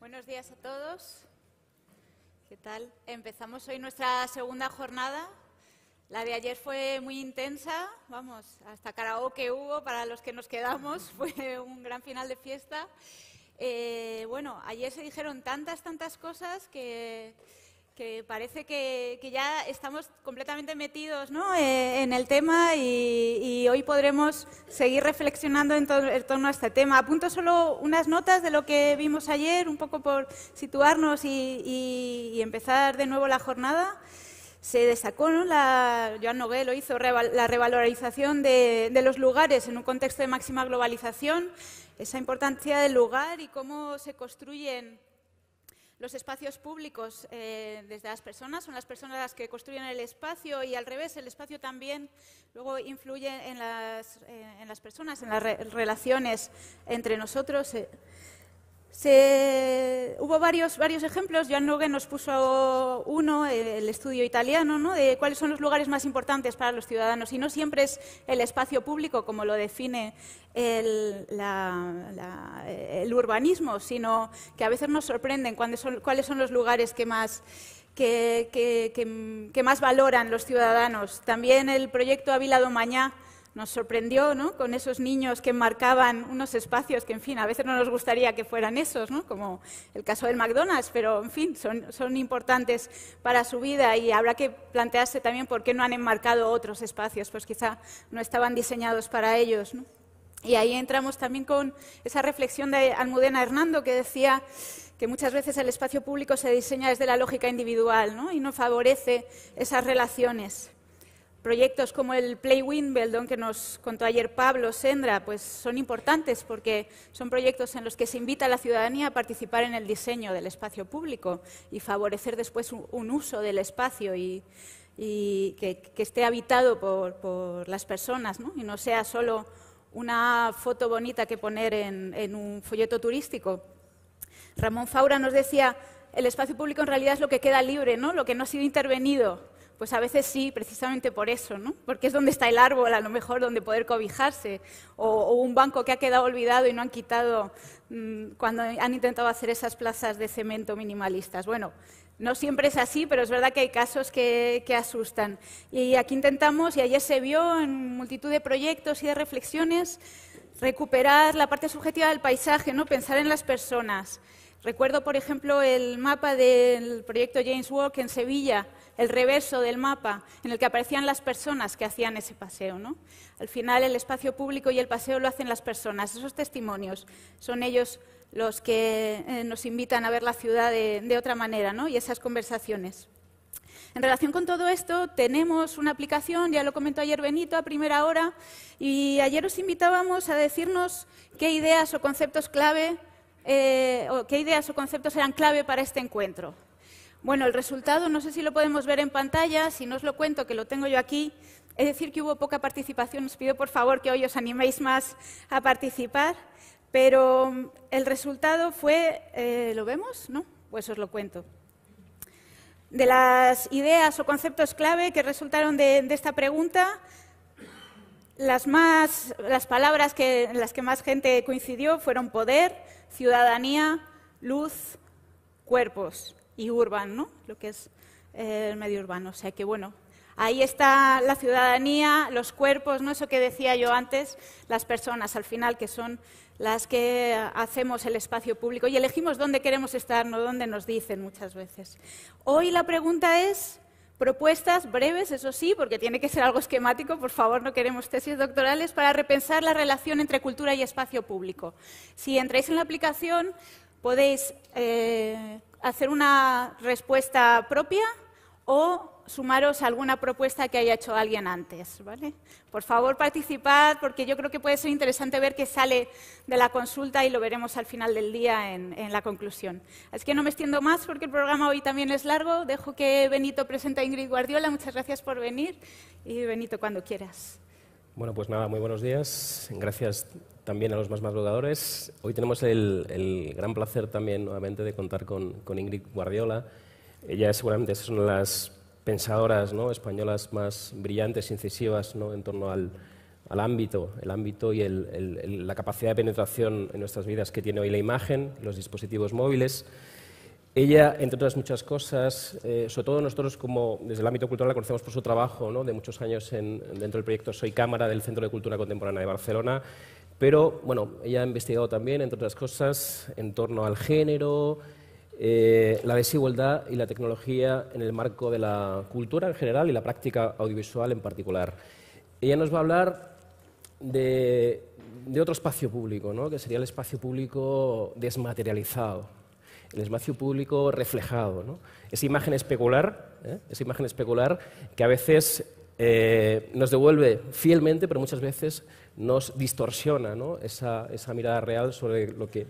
Buenos días a todos. ¿Qué tal? Empezamos hoy nuestra segunda jornada. La de ayer fue muy intensa, vamos, hasta karaoke hubo para los que nos quedamos, fue un gran final de fiesta. Eh, bueno, ayer se dijeron tantas, tantas cosas que que parece que, ya estamos completamente metidos ¿no? Eh, en el tema y, hoy podremos seguir reflexionando en, torno a este tema. Apunto solo unas notas de lo que vimos ayer, un poco por situarnos y, empezar de nuevo la jornada. Se destacó, la, Joan Nogué lo hizo, la revalorización de, de los lugares en un contexto de máxima globalización, esa importancia del lugar y cómo se construyen los espacios públicos eh, desde las personas, son las personas las que construyen el espacio y al revés, el espacio también luego influye en las, eh, en las personas, en las relaciones entre nosotros. Eh hubo varios, varios ejemplos, Joan Noguen nos puso uno, el estudio italiano, ¿no? de cuáles son los lugares más importantes para los ciudadanos. Y no siempre es el espacio público, como lo define el, urbanismo, sino que a veces nos sorprenden cuáles son, los lugares que más, que más valoran los ciudadanos. También el proyecto Avilado Mañá nos sorprendió ¿no? con esos niños que enmarcaban unos espacios que, en fin, a veces no nos gustaría que fueran esos, ¿no? como el caso del McDonald's, pero, en fin, son, importantes para su vida y habrá que plantearse también por qué no han enmarcado otros espacios, pues quizá no estaban diseñados para ellos. Y ahí entramos también con esa reflexión de Almudena Hernando que decía que muchas veces el espacio público se diseña desde la lógica individual y no favorece esas relaciones. Proyectos como el Play Wimbledon que nos contó ayer Pablo Sendra, pues son importantes porque son proyectos en los que se invita a la ciudadanía a participar en el diseño del espacio público y favorecer después un uso del espacio y, que, esté habitado por, las personas y no sea solo una foto bonita que poner en, un folleto turístico. Ramón Faura nos decía, el espacio público en realidad es lo que queda libre, ¿no? lo que no ha sido intervenido pues a veces sí, precisamente por eso, ¿no? Porque es donde está el árbol, a lo mejor, donde poder cobijarse, o, un banco que ha quedado olvidado y no han quitado mm, cuando han intentado hacer esas plazas de cemento minimalistas. Bueno, no siempre es así, pero es verdad que hay casos que, asustan. Y aquí intentamos, y ayer se vio en multitud de proyectos y de reflexiones, recuperar la parte subjetiva del paisaje, ¿no? pensar en las personas. Recuerdo, por ejemplo, el mapa del proyecto James Walk en Sevilla, el reverso del mapa en el que aparecían las personas que hacían ese paseo. ¿no? Al final el espacio público y el paseo lo hacen las personas, esos testimonios. Son ellos los que eh, nos invitan a ver la ciudad de, otra manera ¿no? y esas conversaciones. En relación con todo esto, tenemos una aplicación, ya lo comentó ayer Benito a primera hora, y ayer os invitábamos a decirnos qué ideas o conceptos clave eh, o qué ideas o conceptos eran clave para este encuentro. Bueno, el resultado no sé si lo podemos ver en pantalla, si no os lo cuento, que lo tengo yo aquí. Es decir, que hubo poca participación. Os pido, por favor, que hoy os animéis más a participar. Pero mm, el resultado fue, eh, ¿lo vemos? ¿No? Pues os lo cuento. De las ideas o conceptos clave que resultaron de, esta pregunta, las, más, las palabras en las que más gente coincidió fueron poder, ciudadanía, luz, cuerpos y urban, ¿no? lo que es eh, el medio urbano. O sea que, bueno, ahí está la ciudadanía, los cuerpos, ¿no? Eso que decía yo antes, las personas al final que son las que hacemos el espacio público y elegimos dónde queremos estar, no dónde nos dicen muchas veces. Hoy la pregunta es propuestas breves, eso sí, porque tiene que ser algo esquemático, por favor, no queremos tesis doctorales, para repensar la relación entre cultura y espacio público. Si entráis en la aplicación, podéis eh, hacer una respuesta propia o sumaros a alguna propuesta que haya hecho alguien antes. ¿vale? Por favor, participad porque yo creo que puede ser interesante ver qué sale de la consulta y lo veremos al final del día en, en, la conclusión. Es que no me extiendo más porque el programa hoy también es largo. Dejo que Benito presente a Ingrid Guardiola. Muchas gracias por venir y Benito, cuando quieras. Bueno, pues nada, muy buenos días. Gracias también a los más madrugadores. Hoy tenemos el, gran placer también nuevamente de contar con, Ingrid Guardiola. Ella seguramente es una de las pensadoras españolas más brillantes, incisivas ¿no? en torno al, ámbito, el ámbito y la capacidad de penetración en nuestras vidas que tiene hoy la imagen, los dispositivos móviles. Ella, entre otras muchas cosas, eh, sobre todo nosotros como desde el ámbito cultural la conocemos por su trabajo de muchos años dentro del proyecto Soy Cámara del Centro de Cultura Contemporánea de Barcelona, pero bueno, ella ha investigado también, entre otras cosas, en torno al género, eh, la desigualdad y la tecnología en el marco de la cultura en general y la práctica audiovisual en particular. Ella nos va a hablar de, otro espacio público, ¿no? que sería el espacio público desmaterializado, el espacio público reflejado. Esa imagen especular, ¿eh? imagen especular que a veces eh, nos devuelve fielmente, pero muchas veces nos distorsiona esa, mirada real sobre lo que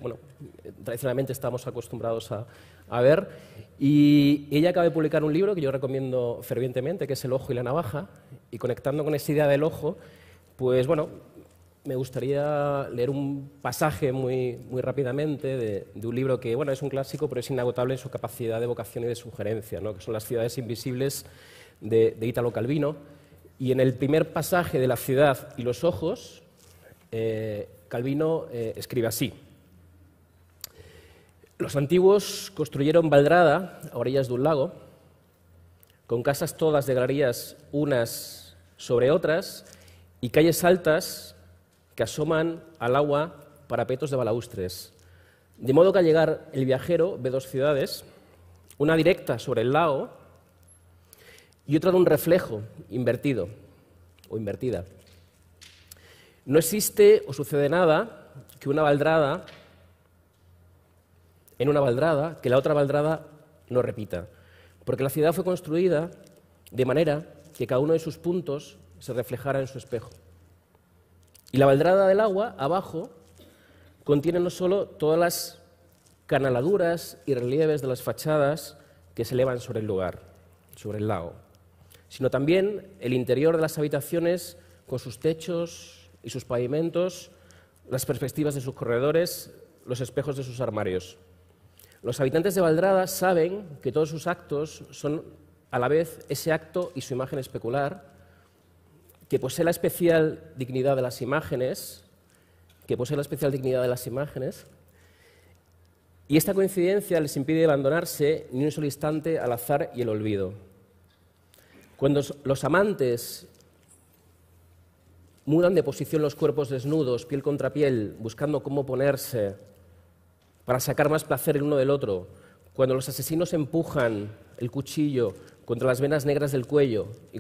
tradicionalmente estamos acostumbrados a, ver. Y ella acaba de publicar un libro que yo recomiendo fervientemente, que es El ojo y la navaja, y conectando con esa idea del ojo, pues bueno, me gustaría leer un pasaje muy, rápidamente de, un libro que bueno, es un clásico, pero es inagotable en su capacidad de vocación y de sugerencia, que son Las ciudades invisibles de, de Italo Calvino y en el primer pasaje de La ciudad y los ojos, eh, Calvino eh, escribe así. Los antiguos construyeron Valdrada a orillas de un lago, con casas todas de galerías unas sobre otras y calles altas que asoman al agua parapetos de balaustres. De modo que al llegar el viajero ve dos ciudades, una directa sobre el lago y otra de un reflejo invertido o invertida. No existe o sucede nada que una baldrada, en una baldrada, que la otra baldrada no repita, porque la ciudad fue construida de manera que cada uno de sus puntos se reflejara en su espejo. Y la baldrada del agua, abajo, contiene no solo todas las canaladuras y relieves de las fachadas que se elevan sobre el lugar, sobre el lago, sino también el interior de las habitaciones con sus techos y sus pavimentos, las perspectivas de sus corredores, los espejos de sus armarios. Los habitantes de Valdrada saben que todos sus actos son a la vez ese acto y su imagen especular, que posee la especial dignidad de las imágenes, que posee la especial dignidad de las imágenes, y esta coincidencia les impide abandonarse ni un solo instante al azar y el olvido. Cuando los amantes mudan de posición los cuerpos desnudos, piel contra piel, buscando cómo ponerse para sacar más placer el uno del otro, cuando los asesinos empujan el cuchillo contra las venas negras del cuello y,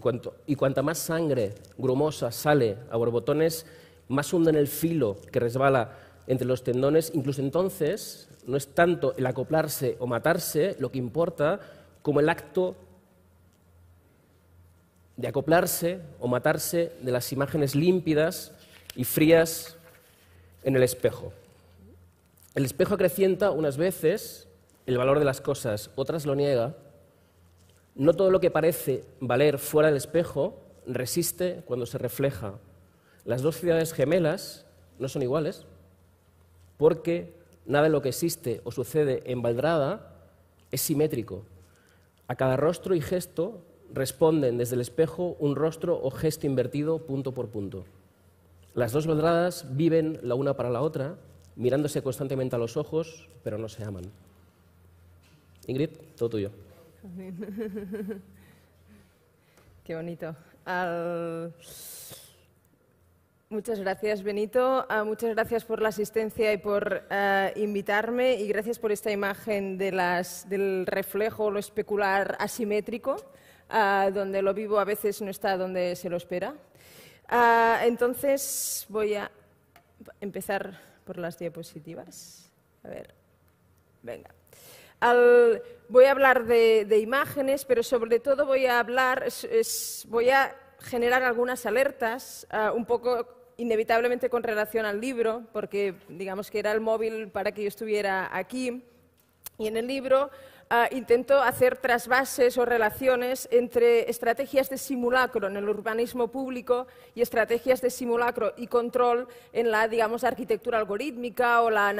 cuanta más sangre grumosa sale a borbotones, más hunden el filo que resbala entre los tendones, incluso entonces no es tanto el acoplarse o matarse lo que importa como el acto de acoplarse o matarse de las imágenes límpidas y frías en el espejo. El espejo acrecienta unas veces el valor de las cosas, otras lo niega. No todo lo que parece valer fuera del espejo resiste cuando se refleja. Las dos ciudades gemelas no son iguales porque nada de lo que existe o sucede en Valdrada es simétrico. A cada rostro y gesto responden desde el espejo un rostro o gesto invertido punto por punto. Las dos baldradas viven la una para la otra, mirándose constantemente a los ojos, pero no se aman. Ingrid, todo tuyo. Qué bonito. Muchas gracias, Benito. Ah, muchas gracias por la asistencia y por eh, invitarme. Y gracias por esta imagen del reflejo, lo especular asimétrico. Ah, donde lo vivo a veces no está donde se lo espera. Ah, entonces voy a empezar por las diapositivas. A ver, venga. voy a hablar de, imágenes, pero sobre todo voy a hablar, voy a generar algunas alertas, ah, un poco inevitablemente con relación al libro, porque digamos que era el móvil para que yo estuviera aquí. Y en el libro Ah, intento hacer trasvases o relaciones entre estrategias de simulacro en el urbanismo público y estrategias de simulacro y control en la, digamos, arquitectura algorítmica o, la,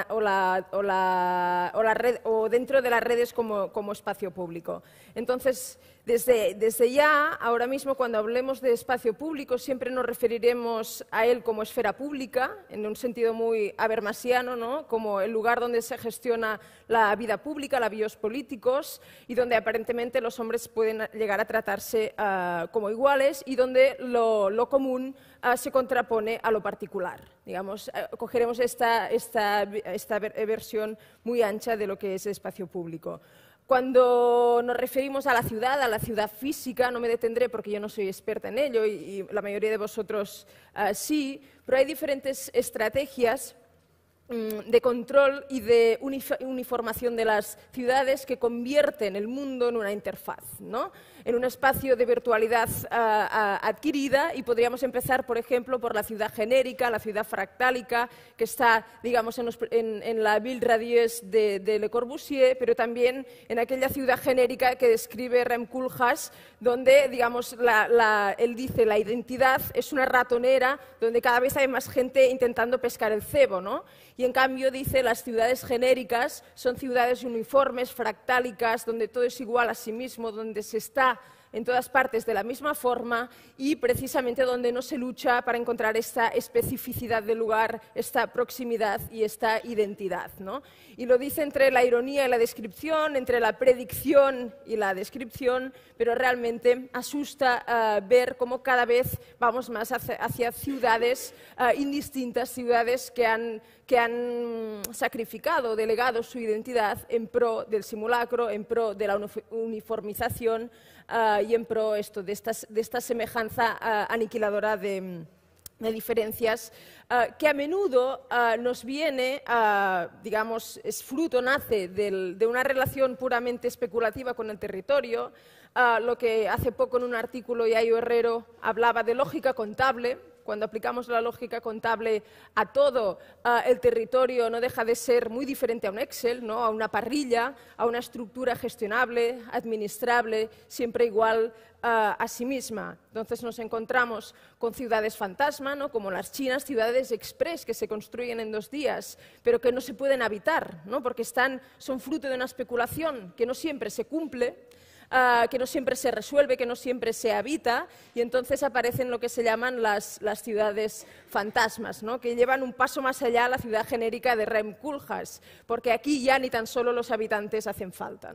o, dentro de las redes como, como espacio público. Entonces, desde, ya, ahora mismo, cuando hablemos de espacio público, siempre nos referiremos a él como esfera pública, en un sentido muy habermasiano, ¿no? como el lugar donde se gestiona la vida pública, la bios políticos, y donde aparentemente los hombres pueden llegar a tratarse ah, como iguales y donde lo, común ah, se contrapone a lo particular. Digamos, eh, cogeremos esta, esta, esta eh, versión muy ancha de lo que es espacio público. Cuando nos referimos a la ciudad, a la ciudad física, no me detendré porque yo no soy experta en ello y, la mayoría de vosotros ah, sí, pero hay diferentes estrategias mm, de control y de uniformación de las ciudades que convierten el mundo en una interfaz. ¿no? en un espacio de virtualidad ah, ah, adquirida y podríamos empezar, por ejemplo, por la ciudad genérica, la ciudad fractálica, que está, digamos, en, la ville Radieuse de, Le Corbusier, pero también en aquella ciudad genérica que describe Rem Koolhaas, donde, digamos, él dice la identidad es una ratonera donde cada vez hay más gente intentando pescar el cebo, ¿no? Y en cambio dice las ciudades genéricas son ciudades uniformes, fractálicas, donde todo es igual a sí mismo, donde se está en todas partes de la misma forma y precisamente donde no se lucha para encontrar esta especificidad de lugar, esta proximidad y esta identidad. Y lo dice entre la ironía y la descripción, entre la predicción y la descripción, pero realmente asusta eh, ver cómo cada vez vamos más hacia, ciudades eh, indistintas, ciudades que han sacrificado, delegado su identidad en pro del simulacro, en pro de la uniformización Ah, y en pro esto, de, esta semejanza ah, aniquiladora de, diferencias ah, que a menudo nos viene, digamos, es fruto, nace del, de una relación puramente especulativa con el territorio, lo que hace poco en un artículo Yayo Herrero hablaba de lógica contable, cuando aplicamos la lógica contable a todo ah, el territorio, no deja de ser muy diferente a un Excel, ¿no? a una parrilla, a una estructura gestionable, administrable, siempre igual ah, a sí misma. Entonces nos encontramos con ciudades fantasma, ¿no? como las chinas, ciudades express que se construyen en dos días, pero que no se pueden habitar, ¿no? porque están, son fruto de una especulación que no siempre se cumple Ah, que no siempre se resuelve, que no siempre se habita, y entonces aparecen lo que se llaman las, ciudades fantasmas, ¿no? que llevan un paso más allá a la ciudad genérica de Rem Koolhaas, porque aquí ya ni tan solo los habitantes hacen falta.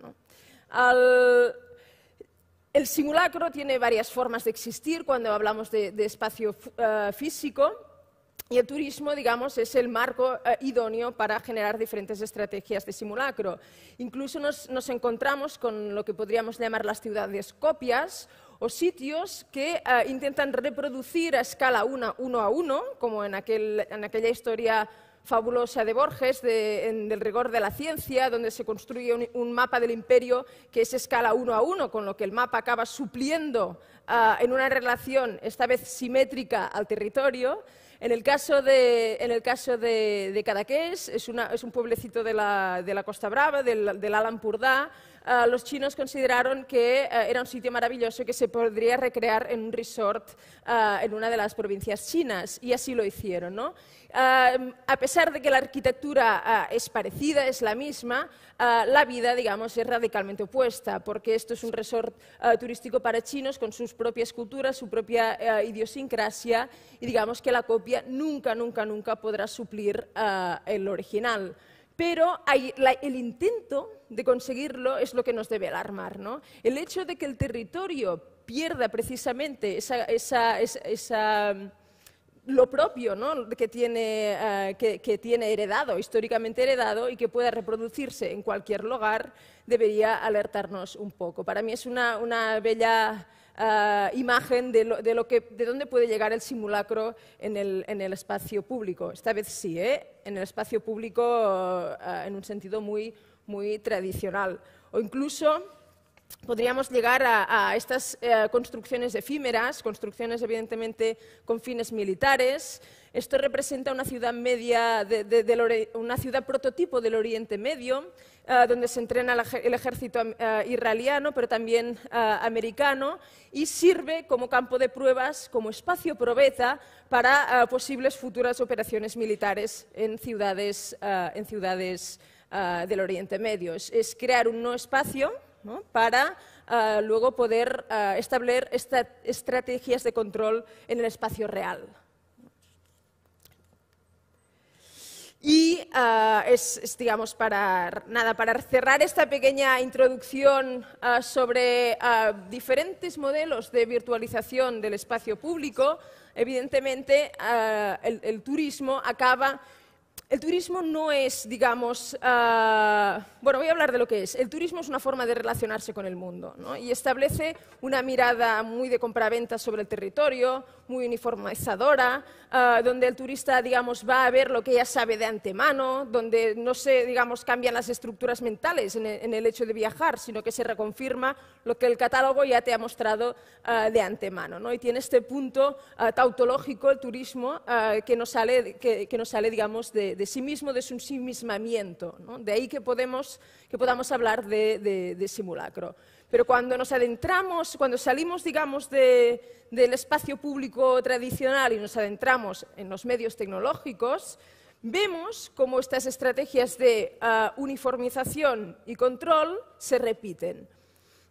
El simulacro tiene varias formas de existir cuando hablamos de, espacio ah, físico. Y el turismo, digamos, es el marco eh, idóneo para generar diferentes estrategias de simulacro. Incluso nos, encontramos con lo que podríamos llamar las ciudades copias o sitios que eh, intentan reproducir a escala una, uno a uno, como en, aquella historia fabulosa de Borges, en, del rigor de la ciencia, donde se construye un, mapa del imperio que es escala uno a uno, con lo que el mapa acaba supliendo eh, en una relación, esta vez simétrica, al territorio. En el caso de, en el caso de, Cadaqués, es, un pueblecito de la, de la Costa Brava, del, del Purdá, Ah, los chinos consideraron que eh, era un sitio maravilloso que se podría recrear en un resort ah, en una de las provincias chinas, y así lo hicieron. Ah, a pesar de que la arquitectura es parecida, es la misma, la vida, digamos, es radicalmente opuesta, porque esto es un resort turístico para chinos con sus propias culturas, su propia idiosincrasia, y digamos que la copia nunca, nunca, nunca podrá suplir el original pero el intento de conseguirlo es lo que nos debe alarmar. El hecho de que el territorio pierda precisamente esa, mm, lo propio eh, que, tiene, heredado, históricamente heredado, y que pueda reproducirse en cualquier lugar, debería alertarnos un poco. Para mí es una bella Ah, imagen de, lo, de, que, de, dónde puede llegar el simulacro en el, espacio público. Esta vez sí, ¿eh? en el espacio público ah, en un sentido muy, muy tradicional. O incluso podríamos llegar a, estas eh, construcciones efímeras, construcciones evidentemente con fines militares. Esto representa una ciudad media, de, una ciudad prototipo del Oriente Medio, Ah, donde se entrena el ejército ah, israeliano, pero también ah, americano, y sirve como campo de pruebas, como espacio probeta para posibles futuras operaciones militares en ciudades, del Oriente Medio. Es, crear un nuevo espacio para luego poder establecer estrategias de control en el espacio real. Y ah, es, digamos, para, nada, para cerrar esta pequeña introducción ah, sobre ah, diferentes modelos de virtualización del espacio público, evidentemente el, turismo acaba... El turismo no es, digamos, bueno, voy a hablar de lo que es. El turismo es una forma de relacionarse con el mundo y establece una mirada muy de compraventa sobre el territorio, muy uniformizadora, ah, donde el turista, digamos, va a ver lo que ya sabe de antemano, donde no se, digamos, cambian las estructuras mentales e, en el, hecho de viajar, sino que se reconfirma lo que el catálogo ya te ha mostrado ah, de antemano, ¿no? Y tiene este punto ah, tautológico el turismo que nos sale, que, sale digamos, de, sí mismo, de su ensimismamiento, ¿no? De ahí que, que podamos hablar de simulacro. Pero cuando nos adentramos, cuando salimos, digamos, del espacio público tradicional y nos adentramos en los medios tecnológicos, vemos cómo estas estrategias de ah, uniformización y control se repiten.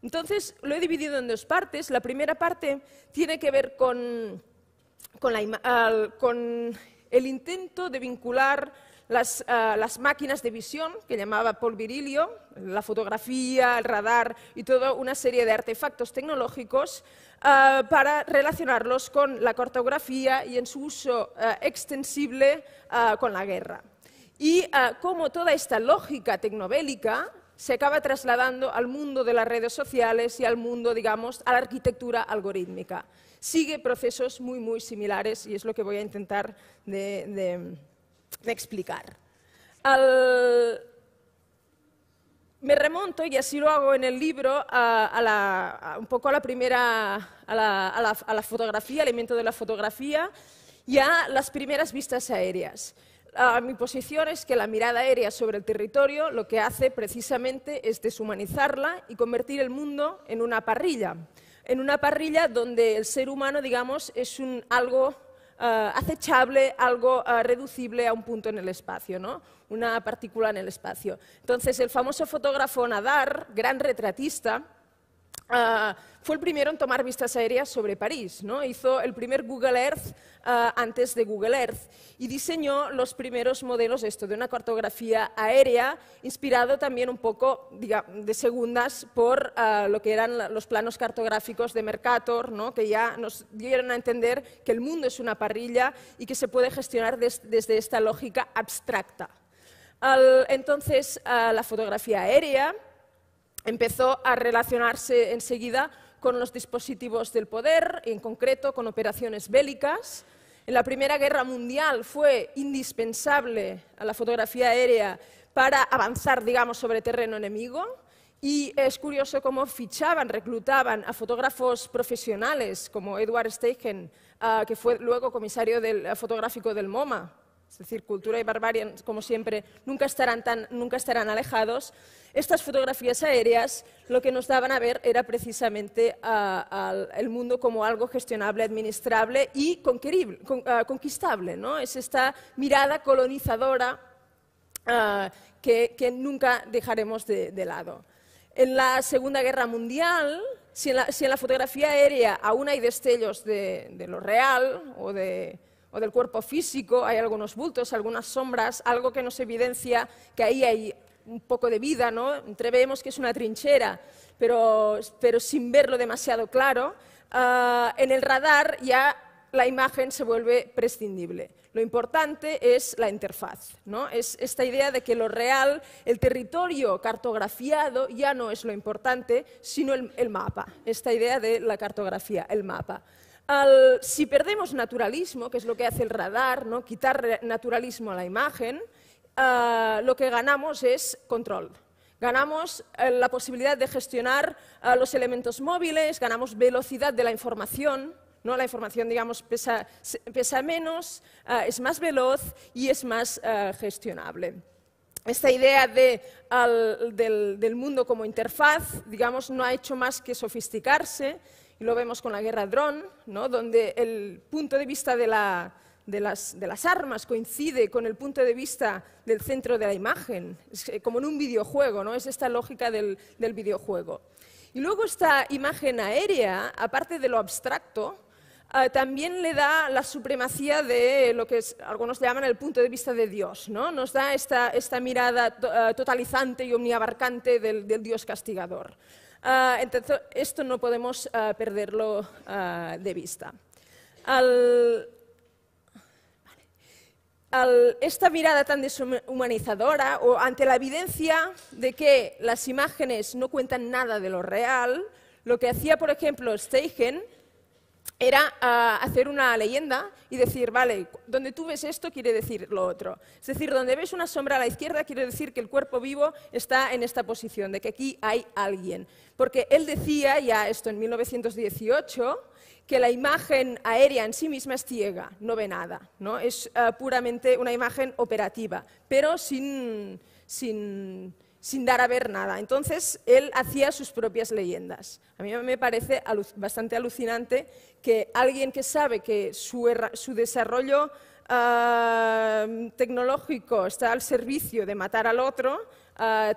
Entonces, lo he dividido en dos partes. La primera parte tiene que ver con el intento de vincular eh, las, máquinas de visión que llamaba Paul Virilio, la fotografía, el radar y toda una serie de artefactos tecnológicos eh, para relacionarlos con la cartografía y en su uso eh, extensible con la guerra. Y cómo toda esta lógica tecnobélica se acaba trasladando al mundo de las redes sociales y al mundo, digamos, a la arquitectura algorítmica. Sigue procesos muy, muy similares y es lo que voy a intentar de explicar. Me remonto, y así lo hago en el libro, a, la, un poco a la primera, a la, a la, elemento de la fotografía, y a las primeras vistas aéreas. mi posición es que la mirada aérea sobre el territorio lo que hace precisamente es deshumanizarla y convertir el mundo en una parrilla, en una parrilla donde el ser humano, digamos, es un algo eh, acechable, algo eh, reducible a un punto en el espacio, ¿no? una partícula en el espacio. Entonces, el famoso fotógrafo Nadar, gran retratista, Ah, fue el primero en tomar vistas aéreas sobre París, ¿no? hizo el primer Google Earth ah, antes de Google Earth y diseñó los primeros modelos esto, de una cartografía aérea, inspirado también un poco de segundas por ah, lo que eran los planos cartográficos de Mercator, ¿no? que ya nos dieron a entender que el mundo es una parrilla y que se puede gestionar desde esta lógica abstracta. entonces, la fotografía aérea empezó a relacionarse enseguida con los dispositivos del poder, en concreto con operaciones bélicas. En la Primera Guerra Mundial fue indispensable a la fotografía aérea para avanzar, digamos, sobre terreno enemigo. Y es curioso cómo fichaban, reclutaban a fotógrafos profesionales como Edward Steichen, ah, que fue luego comisario del, ah, fotográfico del MoMA. Es decir, cultura y barbarie, como siempre, nunca nunca estarán alejados. Estas fotografías aéreas lo que nos daban a ver era precisamente a, el mundo como algo gestionable, administrable y ah, conquistable. ¿no? Es esta mirada colonizadora ah, que, nunca dejaremos de, lado. En la Segunda Guerra Mundial, si en, la, fotografía aérea aún hay destellos de, lo real o, de, o, del cuerpo físico, hay algunos bultos, algunas sombras, algo que nos evidencia que ahí hay un poco de vida, ¿no? Entrevemos que es una trinchera, pero, sin verlo demasiado claro, ah, en el radar ya la imagen se vuelve prescindible. Lo importante es la interfaz, ¿no? Es esta idea de que lo real, el territorio cartografiado, ya no es lo importante, sino el, mapa. Esta idea de la cartografía, el mapa. si perdemos naturalismo, que es lo que hace el radar, ¿no? quitar naturalismo a la imagen, eh, lo que ganamos es control. Ganamos eh, la posibilidad de gestionar eh, los elementos móviles, ganamos velocidad de la información. ¿no? La información, digamos, pesa, pesa menos, es más veloz y es más gestionable esta idea del, del, mundo como interfaz, digamos, no ha hecho más que sofisticarse, y lo vemos con la guerra dron, ¿no? donde el punto de vista de la, de las, armas coincide con el punto de vista del centro de la imagen, eh, como en un videojuego, ¿no? es esta lógica del, videojuego. Y luego esta imagen aérea, aparte de lo abstracto, eh, también le da la supremacía de lo que algunos llaman el punto de vista de Dios. ¿no? Nos da esta, mirada eh, totalizante y omniabarcante del, Dios castigador. entonces, esto no podemos perderlo de vista. Al, esta mirada tan deshumanizadora o ante la evidencia de que las imágenes no cuentan nada de lo real, lo que hacía, por ejemplo, Steichen era ah, hacer una leyenda y decir, vale, donde tú ves esto quiere decir lo otro. Es decir, donde ves una sombra a la izquierda quiere decir que el cuerpo vivo está en esta posición, de que aquí hay alguien. Porque él decía, ya esto en 1918, que la imagen aérea en sí misma es ciega, no ve nada, ¿no? es eh, puramente una imagen operativa, pero sin, sin, dar a ver nada. Entonces, él hacía sus propias leyendas. A mí me parece bastante alucinante que alguien que sabe que su, desarrollo eh, tecnológico está al servicio de matar al otro, eh,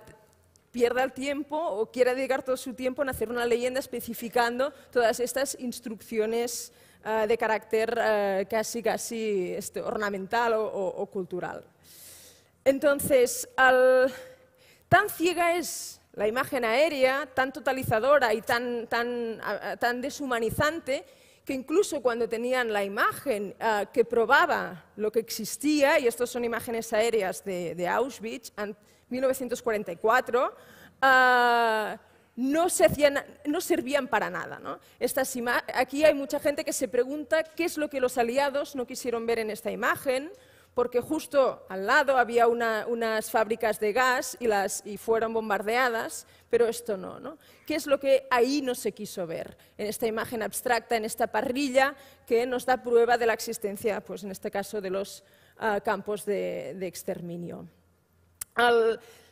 pierda el tiempo o quiera dedicar todo su tiempo en hacer una leyenda especificando todas estas instrucciones ah, de carácter ah, casi, casi este, ornamental o, cultural. Entonces, tan ciega es la imagen aérea, tan totalizadora y tan, tan ah, deshumanizante, que incluso cuando tenían la imagen ah, que probaba lo que existía, y estas son imágenes aéreas de, Auschwitz en 1944, ah, no, servían para nada. aquí hay mucha gente que se pregunta qué es lo que los aliados no quisieron ver en esta imagen porque justo al lado había unas fábricas de gas y, fueron bombardeadas, pero esto no, no. ¿Qué es lo que ahí no se quiso ver? En esta imagen abstracta, en esta parrilla que nos da prueba de la existencia, pues en este caso, de los ah, campos de, exterminio.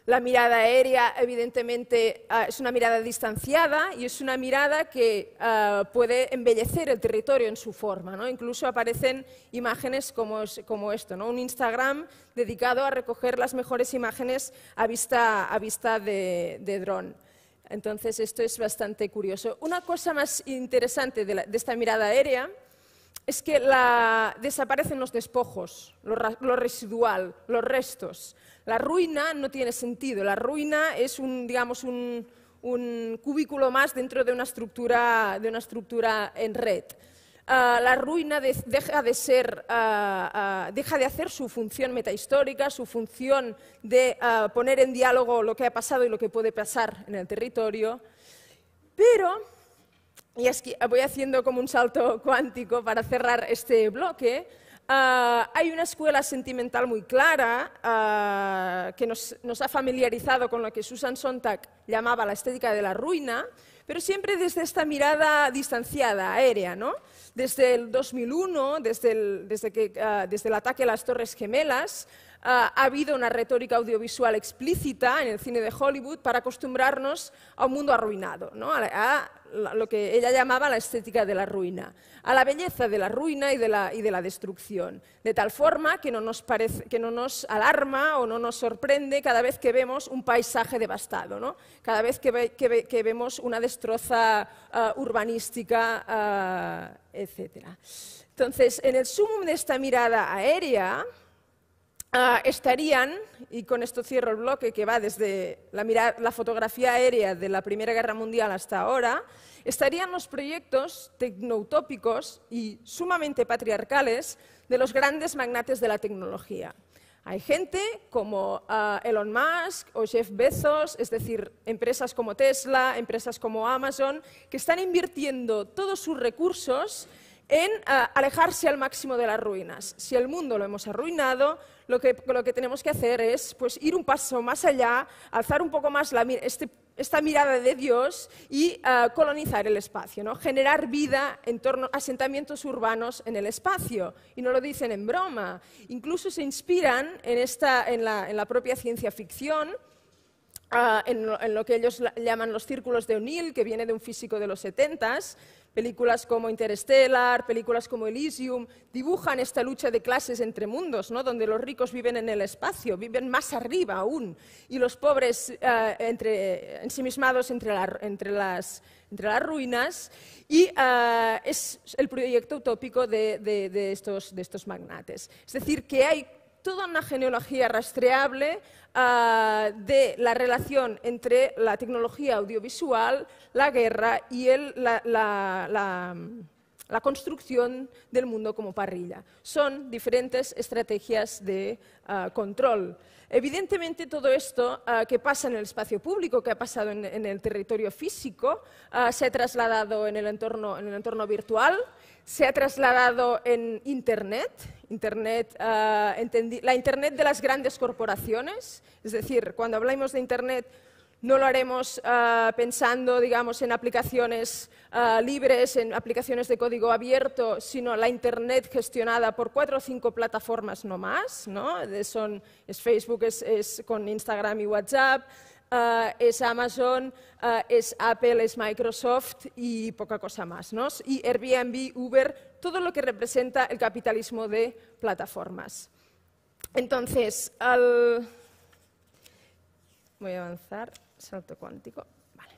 La mirada aérea, evidentemente, ah, es una mirada distanciada y es una mirada que ah, puede embellecer el territorio en su forma. ¿no? Incluso aparecen imágenes como, esto, ¿no? un Instagram dedicado a recoger las mejores imágenes a vista, de, dron. Entonces, esto es bastante curioso. Una cosa más interesante de esta mirada aérea es que desaparecen los despojos, lo, residual, los restos. La ruina no tiene sentido. La ruina es un, digamos, un, cubículo más dentro de una estructura, de una estructura en red. Ah, la ruina deja, de ah, ah, deja de hacer su función metahistórica, su función de poner en diálogo lo que ha pasado y lo que puede pasar en el territorio, pero y que voy haciendo como un salto cuántico para cerrar este bloque, ah, hay una escuela sentimental muy clara ah, que nos, ha familiarizado con lo que Susan Sontag llamaba la estética de la ruina, pero siempre desde esta mirada distanciada, aérea, ¿no? Desde el 2001, desde desde que, ah, desde el ataque a las Torres Gemelas, Ah, ha habido una retórica audiovisual explícita en el cine de Hollywood para acostumbrarnos a un mundo arruinado, ¿no? a, lo que ella llamaba la estética de la ruina, a la belleza de la ruina y de la, destrucción, de tal forma que no, nos alarma o no nos sorprende cada vez que vemos un paisaje devastado, ¿no? cada vez que, vemos una destroza ah, urbanística, ah, etc. Entonces, en el sumum de esta mirada aérea, Ah, estarían, y con esto cierro el bloque que va desde la, fotografía aérea de la Primera Guerra Mundial hasta ahora, estarían los proyectos tecnotópicos y sumamente patriarcales de los grandes magnates de la tecnología. Hay gente como ah, Elon Musk o Jeff Bezos, es decir, empresas como Tesla, empresas como Amazon, que están invirtiendo todos sus recursos en ah, alejarse al máximo de las ruinas. Si el mundo lo hemos arruinado, lo que, tenemos que hacer es pues, ir un paso más allá, alzar un poco más este, esta mirada de Dios y ah, colonizar el espacio, ¿no? generar vida en torno a asentamientos urbanos en el espacio. Y no lo dicen en broma. Incluso se inspiran en la propia ciencia ficción Ah, en, lo que ellos llaman los círculos de O'Neill, que viene de un físico de los 70 Películas como Interstellar, películas como Elysium, dibujan esta lucha de clases entre mundos, ¿no? donde los ricos viven en el espacio, viven más arriba aún, y los pobres ah, ensimismados entre, las, ruinas. Y ah, es el proyecto utópico de, estos, de estos magnates. Es decir, que hay toda una genealogía rastreable ah, de la relación entre la tecnología audiovisual, la guerra y la, construcción del mundo como parrilla. Son diferentes estrategias de ah, control. Evidentemente, todo esto ah, que pasa en el espacio público, que ha pasado en, el territorio físico, se ha trasladado en el entorno virtual se ha trasladado en Internet, ah, la Internet de las grandes corporaciones, es decir, cuando hablamos de Internet no lo haremos ah, pensando, digamos, en aplicaciones ah, libres, en aplicaciones de código abierto, sino la Internet gestionada por cuatro o cinco plataformas no más, ¿no? son, es Facebook, es con Instagram y WhatsApp, eh, es Amazon, eh, es Apple, es Microsoft y poca cosa más. ¿no? Y Airbnb, Uber, todo lo que representa el capitalismo de plataformas. Entonces, al... voy a avanzar, salto cuántico. Vale.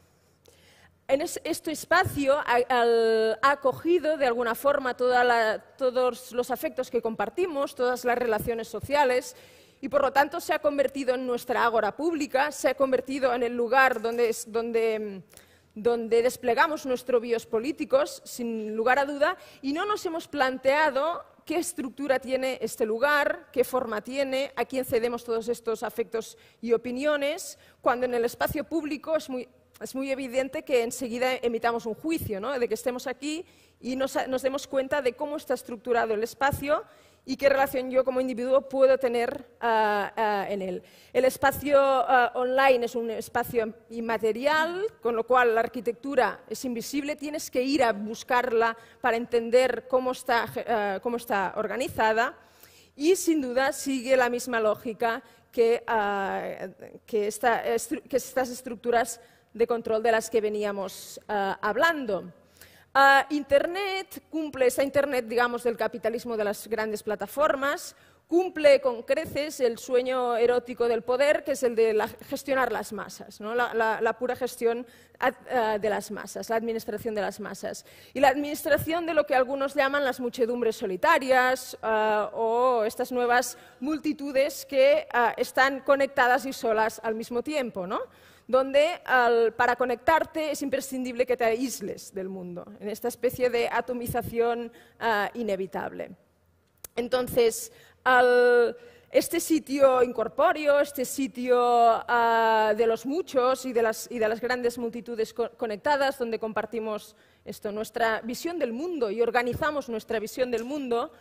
En este espacio ha, acogido de alguna forma todos los afectos que compartimos, todas las relaciones sociales y por lo tanto se ha convertido en nuestra ágora pública, se ha convertido en el lugar donde, mm, desplegamos nuestros bios políticos, sin lugar a duda, y no nos hemos planteado qué estructura tiene este lugar, qué forma tiene, a quién cedemos todos estos afectos y opiniones, cuando en el espacio público es muy, evidente que enseguida emitamos un juicio, ¿no? de que estemos aquí y nos demos cuenta de cómo está estructurado el espacio y qué relación yo como individuo puedo tener ah, ah, en él. El espacio ah, online es un espacio inmaterial, con lo cual la arquitectura es invisible, tienes que ir a buscarla para entender cómo está, organizada y sin duda sigue la misma lógica que estas estructuras de control de las que veníamos hablando. Internet cumple, esta Internet, digamos, del capitalismo de las grandes plataformas, cumple con creces el sueño erótico del poder, que es el de gestionar las masas, la, pura gestión eh, de las masas, la administración de las masas. Y la administración de lo que algunos llaman las muchedumbres solitarias eh, o estas nuevas multitudes que eh, están conectadas y solas al mismo tiempo, ¿no? donde para conectarte es imprescindible que te aísles del mundo, en esta especie de atomización ah, inevitable. Entonces, este sitio incorpóreo, este sitio ah, de los muchos y de, las, grandes multitudes conectadas, donde compartimos nuestra visión del mundo y organizamos nuestra visión del mundo,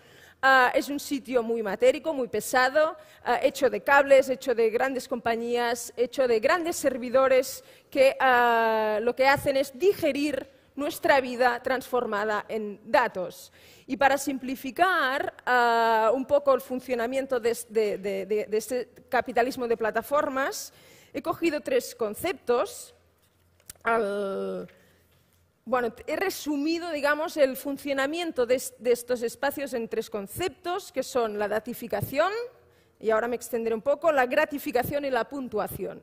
Ah, es un sitio muy matérico, muy pesado, ah, hecho de cables, hecho de grandes compañías, hecho de grandes servidores que ah, lo que hacen es digerir nuestra vida transformada en datos. Y para simplificar un poco el funcionamiento de, este capitalismo de plataformas, he cogido tres conceptos. Bueno, he resumido, digamos, el funcionamiento de, estos espacios en tres conceptos, que son la datificación, y ahora me extenderé un poco, la gratificación y la puntuación.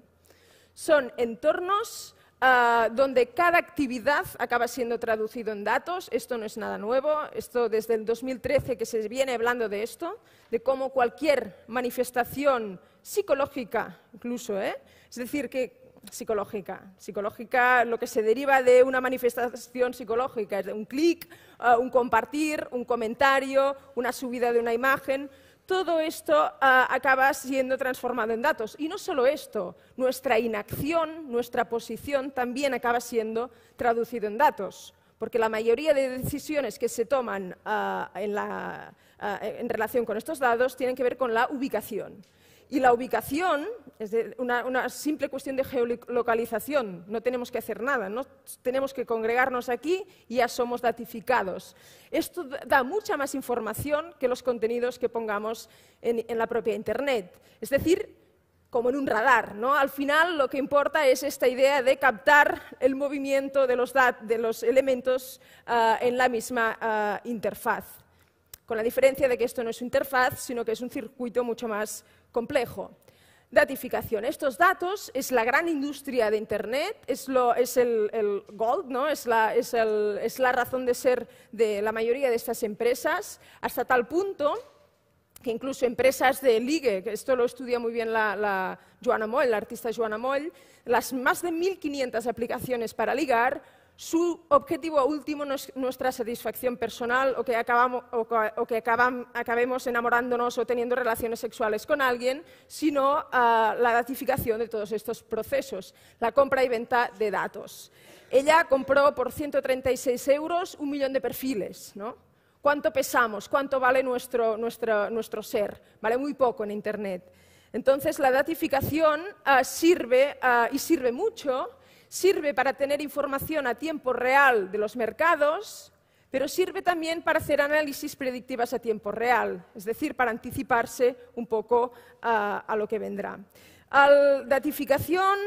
Son entornos ah, donde cada actividad acaba siendo traducido en datos. Esto no es nada nuevo, esto desde el 2013 que se viene hablando de esto, de cómo cualquier manifestación psicológica, incluso, ¿eh? es decir, que psicológica. Psicológica, lo que se deriva de una manifestación psicológica, es de un clic, eh, un compartir, un comentario, una subida de una imagen. Todo esto eh, acaba siendo transformado en datos. Y no solo esto, nuestra inacción, nuestra posición también acaba siendo traducido en datos. Porque la mayoría de decisiones que se toman eh, en, la, en relación con estos datos tienen que ver con la ubicación. Y la ubicación es una, simple cuestión de geolocalización, no tenemos que hacer nada, no tenemos que congregarnos aquí y ya somos datificados. Esto da mucha más información que los contenidos que pongamos en, la propia Internet. Es decir, como en un radar. ¿no? Al final lo que importa es esta idea de captar el movimiento de los, de los elementos ah, en la misma ah, interfaz, con la diferencia de que esto no es una interfaz, sino que es un circuito mucho más complejo. Datificación. Estos datos es la gran industria de Internet, es, el, gold, ¿no? es, la, razón de ser de la mayoría de estas empresas, hasta tal punto que incluso empresas de ligue, que esto lo estudia muy bien la, la Joana Moll, la artista Joana Moll, las más de 1.500 aplicaciones para ligar su objetivo último no es nuestra satisfacción personal o que, acabamos, acabemos enamorándonos o teniendo relaciones sexuales con alguien, sino ah, la datificación de todos estos procesos, la compra y venta de datos. Ella compró por 136 euros un millón de perfiles, ¿Cuánto pesamos? ¿Cuánto vale nuestro, ser? Vale muy poco en Internet. Entonces, la datificación ah, sirve ah, y sirve mucho Sirve para tener información a tiempo real de los mercados, pero sirve también para hacer análisis predictivas a tiempo real, es decir, para anticiparse un poco a, lo que vendrá. Al datificación,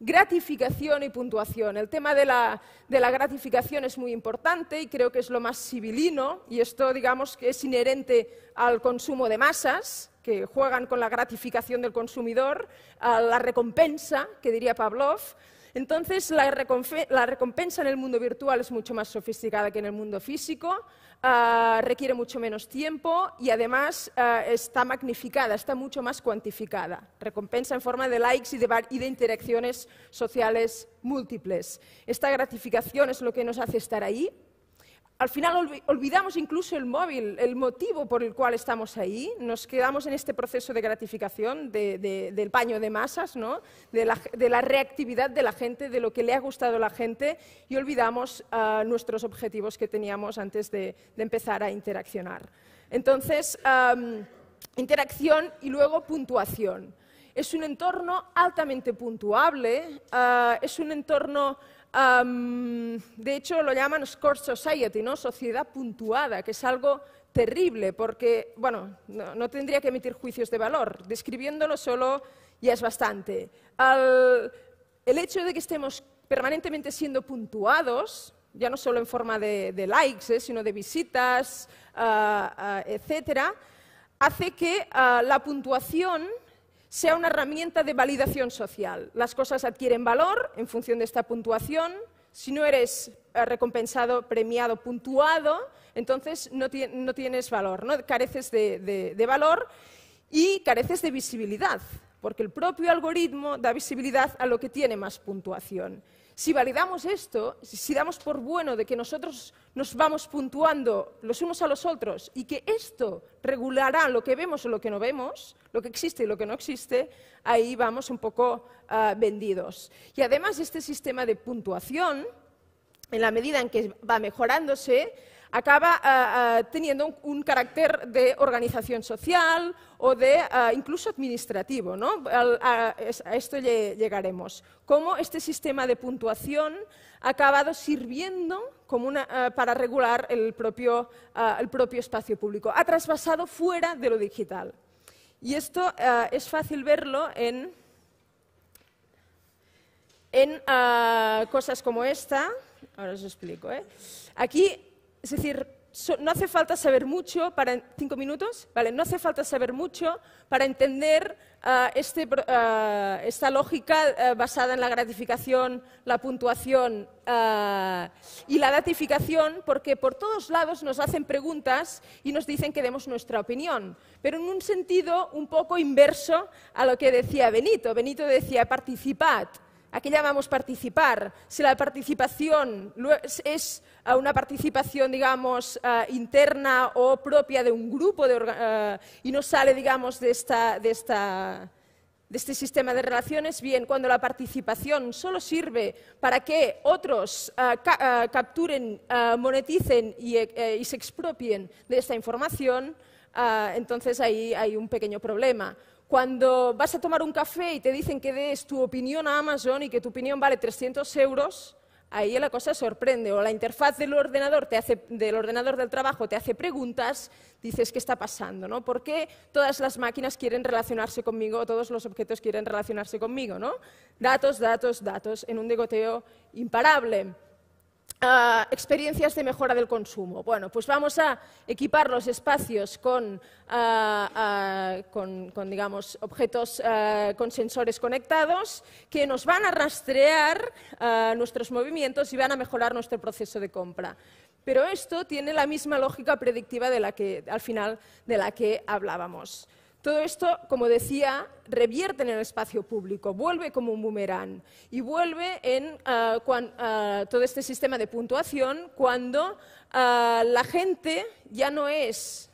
gratificación y puntuación. El tema de la, de la, gratificación es muy importante y creo que es lo más civilino, y esto digamos que es inherente al consumo de masas, que juegan con la gratificación del consumidor, a la recompensa, que diría Pavlov, entonces, la, recompensa en el mundo virtual es mucho más sofisticada que en el mundo físico, ah, requiere mucho menos tiempo y además ah, está magnificada, está mucho más cuantificada. Recompensa en forma de likes y de, y de interacciones sociales múltiples. Esta gratificación es lo que nos hace estar ahí al final olvidamos incluso el móvil, el motivo por el cual estamos ahí, nos quedamos en este proceso de gratificación del paño de masas, de, la, reactividad de la gente, de lo que le ha gustado a la gente y olvidamos ah, nuestros objetivos que teníamos antes de, empezar a interaccionar. Entonces, interacción y luego puntuación. Es un entorno altamente puntuable, ah, es un entorno de hecho, lo llaman score society, ¿no? Sociedad puntuada, que es algo terrible porque, bueno, no, tendría que emitir juicios de valor. Describiéndolo solo ya es bastante. el hecho de que estemos permanentemente siendo puntuados, ya no solo en forma de, likes, ¿eh? sino de visitas, ah, ah, etc., hace que ah, la puntuación sea una herramienta de validación social. Las cosas adquieren valor en función de esta puntuación. Si no eres eh, recompensado, premiado, puntuado, entonces no, tienes valor, careces de valor y careces de visibilidad, porque el propio algoritmo da visibilidad a lo que tiene más puntuación. Si validamos esto, si damos por bueno de que nosotros nos vamos puntuando los unos a los otros y que esto regulará lo que vemos o lo que no vemos, lo que existe y lo que no existe, ahí vamos un poco ah, vendidos. Y además este sistema de puntuación, en la medida en que va mejorándose, acaba eh, eh, teniendo un, carácter de organización social o de eh, incluso administrativo. ¿no? a, esto llegaremos. Cómo este sistema de puntuación ha acabado sirviendo para regular el propio, espacio público. Ha trasvasado fuera de lo digital. Y esto es fácil verlo en, en cosas como esta. Ahora os explico. Aquí es decir, no hace falta saber mucho para cinco minutos, ¿vale? No hace falta saber mucho para entender ah, este ah, esta lógica ah, basada en la gratificación, la puntuación y la datificación, porque por todos lados nos hacen preguntas y nos dicen que demos nuestra opinión, pero en un sentido un poco inverso a lo que decía Benito. Benito decía participad. ¿A qué llamamos participar? Si la participación es una participación, digamos, eh, interna o propia de un grupo eh, y no sale, digamos, de, este sistema de relaciones, bien, cuando la participación solo sirve para que otros eh, capturen, moneticen y, y se expropien de esta información, entonces ahí hay un pequeño problema cuando vas a tomar un café y te dicen que des tu opinión a Amazon y que tu opinión vale 300 euros, ahí la cosa sorprende. O la interfaz del ordenador, del ordenador del trabajo te hace preguntas, dices, ¿qué está pasando? ¿no? ¿Por qué todas las máquinas quieren relacionarse conmigo, o todos los objetos quieren relacionarse conmigo? ¿no? Datos, datos, datos, en un degoteo imparable experiencias de mejora del consumo. Bueno, pues vamos a equipar los espacios con, con digamos, objetos eh, con sensores conectados que nos van a rastrear eh, nuestros movimientos y van a mejorar nuestro proceso de compra. Pero esto tiene la misma lógica predictiva de la que, al final de la que hablábamos. Todo esto, como decía, revierte en el espacio público, vuelve como un boomerang y vuelve en ah, ah, todo este sistema de puntuación cuando ah, la gente ya no es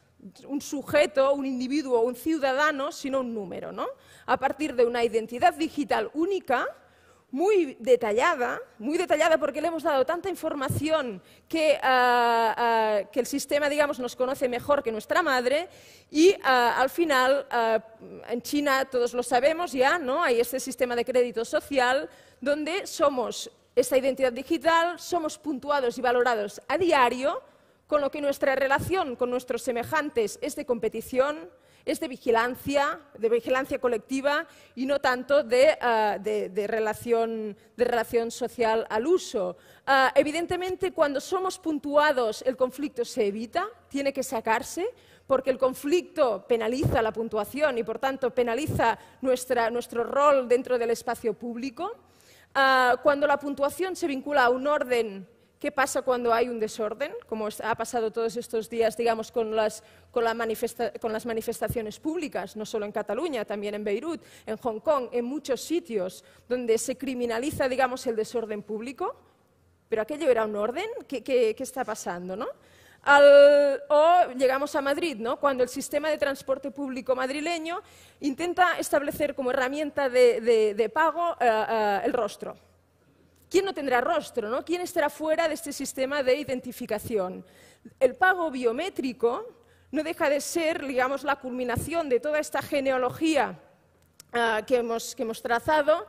un sujeto, un individuo, un ciudadano, sino un número. ¿no? A partir de una identidad digital única, muy detallada, muy detallada porque le hemos dado tanta información que, ah, ah, el sistema, digamos, nos conoce mejor que nuestra madre y ah, al final en China todos lo sabemos ya, ¿no? Hay este sistema de crédito social donde somos esta identidad digital, somos puntuados y valorados a diario, con lo que nuestra relación con nuestros semejantes es de competición, es de vigilancia, de vigilancia colectiva y no tanto de, eh, relación, social al uso. Eh, evidentemente, cuando somos puntuados, el conflicto se evita, tiene que sacarse, porque el conflicto penaliza la puntuación y, por tanto, penaliza nuestro rol dentro del espacio público. Eh, cuando la puntuación se vincula a un orden qué pasa cuando hay un desorden, como ha pasado todos estos días, digamos, con las, manifestaciones públicas, no solo en Cataluña, también en Beirut, en Hong Kong, en muchos sitios donde se criminaliza, el desorden público. Pero aquello era un orden, ¿qué, está pasando, o llegamos a Madrid, ¿no? cuando el sistema de transporte público madrileño intenta establecer como herramienta de, pago eh, eh, el rostro. ¿Quién no tendrá rostro? ¿Quién estará fuera de este sistema de identificación? El pago biométrico no deja de ser, digamos, la culminación de toda esta genealogía ah, que, hemos, trazado,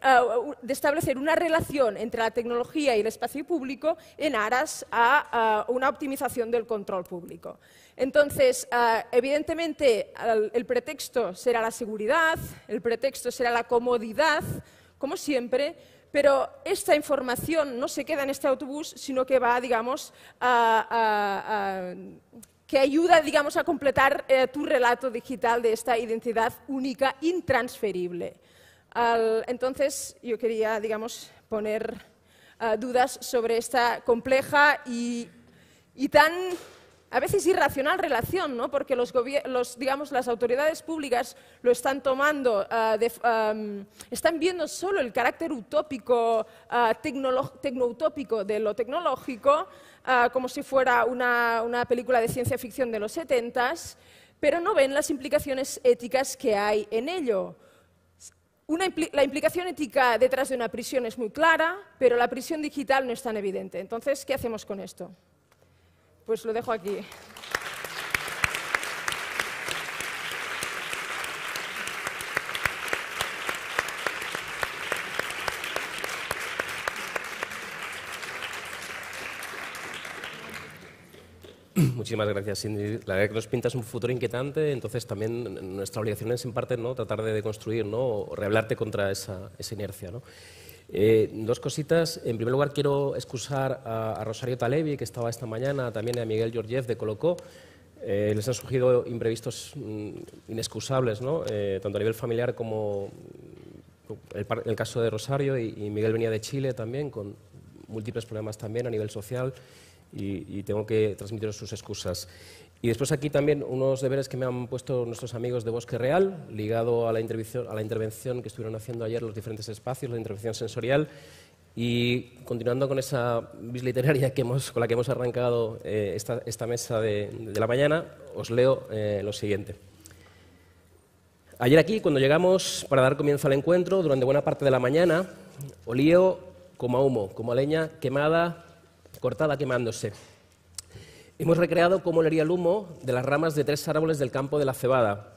ah, de, establecer una relación entre la tecnología y el espacio público en aras a ah, una optimización del control público. Entonces, evidentemente, el, pretexto será la seguridad, el pretexto será la comodidad, como siempre, pero esta información no se queda en este autobús, sino que va, digamos, que ayuda, digamos, a completar eh, tu relato digital de esta identidad única, intransferible. entonces, yo quería, digamos, poner eh, dudas sobre esta compleja y tan a veces irracional relación, ¿no? porque los digamos, las autoridades públicas lo están tomando, ah, están viendo solo el carácter utópico, ah, tecnoutópico de lo tecnológico, ah, como si fuera una, película de ciencia ficción de los 70 pero no ven las implicaciones éticas que hay en ello. la implicación ética detrás de una prisión es muy clara, pero la prisión digital no es tan evidente. Entonces, ¿qué hacemos con esto? Pues lo dejo aquí. Muchísimas gracias, Cindy. La verdad que nos pintas un futuro inquietante, entonces también nuestra obligación es, en parte, ¿no? tratar de construir ¿no? o rehablarte contra esa, esa inercia. ¿no? Eh, dos cositas. En primer lugar, quiero excusar a, Rosario Talevi, que estaba esta mañana, también a Miguel Georgiev de Colocó. Eh, les han surgido imprevistos mm, inexcusables, eh, tanto a nivel familiar como mm, el, caso de Rosario. Y, Miguel venía de Chile también, con múltiples problemas también a nivel social. Y, y tengo que transmitiros sus excusas. Y después aquí también unos deberes que me han puesto nuestros amigos de Bosque Real, ligado a la intervención, a la intervención que estuvieron haciendo ayer los diferentes espacios, la intervención sensorial. Y continuando con esa bis literaria que hemos, con la que hemos arrancado eh, esta, mesa de, la mañana, os leo eh, lo siguiente. Ayer aquí, cuando llegamos para dar comienzo al encuentro, durante buena parte de la mañana, olío como a humo, como a leña quemada, cortada quemándose. Hemos recreado cómo leería el humo de las ramas de tres árboles del campo de la cebada.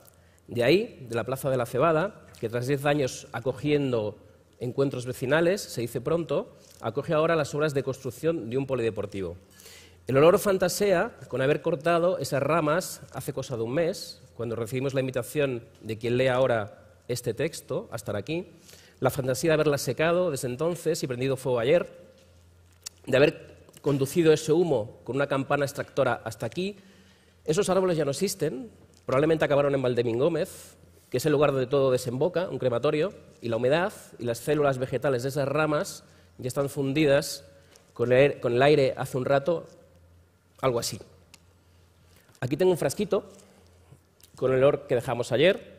De ahí, de la plaza de la cebada, que tras diez años acogiendo encuentros vecinales, se dice pronto, acoge ahora las obras de construcción de un polideportivo. El olor fantasea con haber cortado esas ramas hace cosa de un mes, cuando recibimos la invitación de quien lea ahora este texto, estar aquí, la fantasía de haberlas secado desde entonces y prendido fuego ayer, de haber conducido ese humo con una campana extractora hasta aquí, esos árboles ya no existen, probablemente acabaron en Valdemingómez, que es el lugar donde todo desemboca, un crematorio, y la humedad y las células vegetales de esas ramas ya están fundidas con el aire hace un rato, algo así. Aquí tengo un frasquito con el olor que dejamos ayer,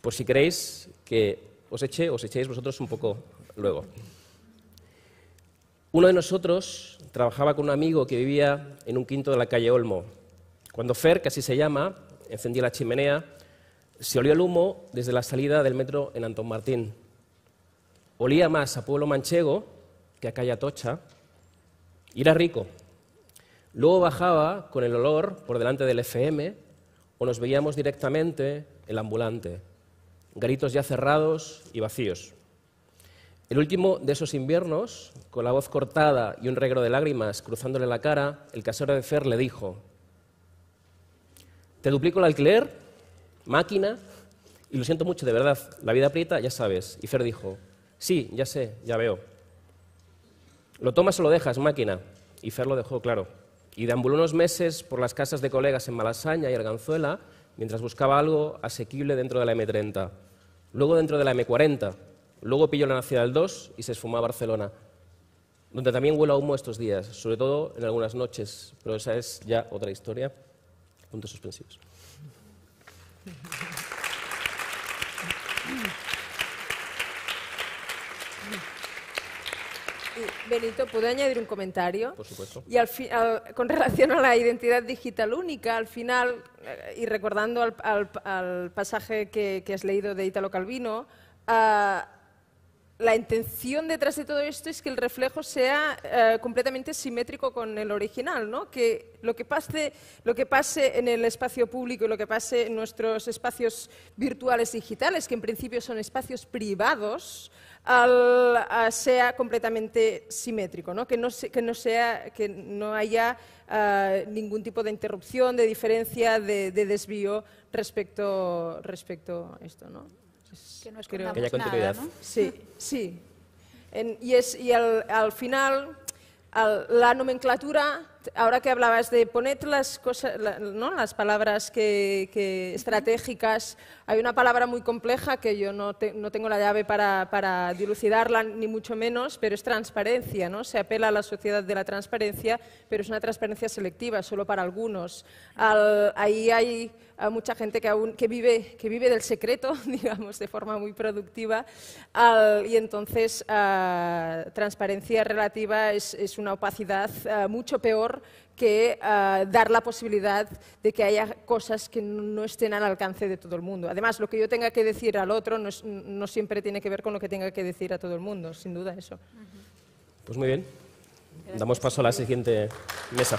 por si queréis que os eche, os echéis vosotros un poco luego. Uno de nosotros trabajaba con un amigo que vivía en un quinto de la calle Olmo. Cuando Fer, que así se llama, encendía la chimenea, se olió el humo desde la salida del metro en Antón Martín. Olía más a pueblo manchego que a calle Atocha y era rico. Luego bajaba con el olor por delante del FM o nos veíamos directamente el ambulante, garitos ya cerrados y vacíos. El último de esos inviernos, con la voz cortada y un regro de lágrimas cruzándole la cara, el casero de Fer le dijo, te duplico el alquiler, máquina, y lo siento mucho, de verdad, la vida aprieta, ya sabes. Y Fer dijo, sí, ya sé, ya veo. Lo tomas o lo dejas, máquina. Y Fer lo dejó, claro. Y deambuló unos meses por las casas de colegas en Malasaña y Arganzuela mientras buscaba algo asequible dentro de la M30, luego dentro de la M40 Luego pilló la Nacional 2 y se esfumó a Barcelona, donde también huele a humo estos días, sobre todo en algunas noches, pero esa es ya otra historia. Puntos suspensivos. Benito, ¿puedo añadir un comentario? Por supuesto. Y con relación a la identidad digital única, al final, eh, y recordando al, pasaje que, has leído de Italo Calvino, ah, la intención detrás de todo esto es que el reflejo sea eh, completamente simétrico con el original, ¿no? que, lo que, pase, en el espacio público y lo que pase en nuestros espacios virtuales digitales, que en principio son espacios privados, sea completamente simétrico, ¿no? Que, no que, no sea, que no haya eh, ningún tipo de interrupción, de diferencia, de, desvío respecto, respecto a esto. ¿no? Que continuidad. Sí, sí. y, es, y al, final, la nomenclatura, ahora que hablabas de poner las, cosas, ¿no? las palabras que, estratégicas, hay una palabra muy compleja que yo no, no tengo la llave para, para, dilucidarla, ni mucho menos, pero es transparencia. ¿no? Se apela a la sociedad de la transparencia, pero es una transparencia selectiva, solo para algunos. ahí hay a mucha gente que, que, vive, que vive del secreto, digamos, de forma muy productiva. y entonces, ah, transparencia relativa es, es una opacidad ah, mucho peor que ah, dar la posibilidad de que haya cosas que no estén al alcance de todo el mundo. Además, lo que yo tenga que decir al otro no, no siempre tiene que ver con lo que tenga que decir a todo el mundo, sin duda eso. Pues muy bien. Damos paso a la siguiente mesa.